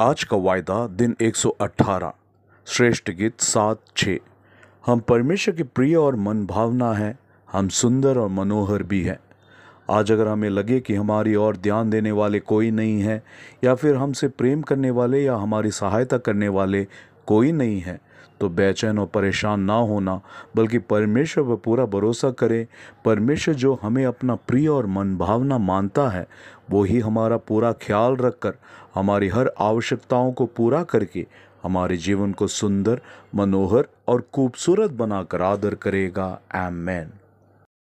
आज का वायदा दिन 118 श्रेष्ठ गीत सात छः हम परमेश्वर के प्रिय और मन भावना हैं हम सुंदर और मनोहर भी हैं आज अगर हमें लगे कि हमारी और ध्यान देने वाले कोई नहीं है या फिर हमसे प्रेम करने वाले या हमारी सहायता करने वाले कोई नहीं है तो बेचैन और परेशान ना होना बल्कि परमेश्वर पर पूरा भरोसा करें परमेश्वर जो हमें अपना प्रिय और मनभावना मानता है वो ही हमारा पूरा ख्याल रखकर हमारी हर आवश्यकताओं को पूरा करके हमारे जीवन को सुंदर मनोहर और खूबसूरत बनाकर आदर करेगा एम मैन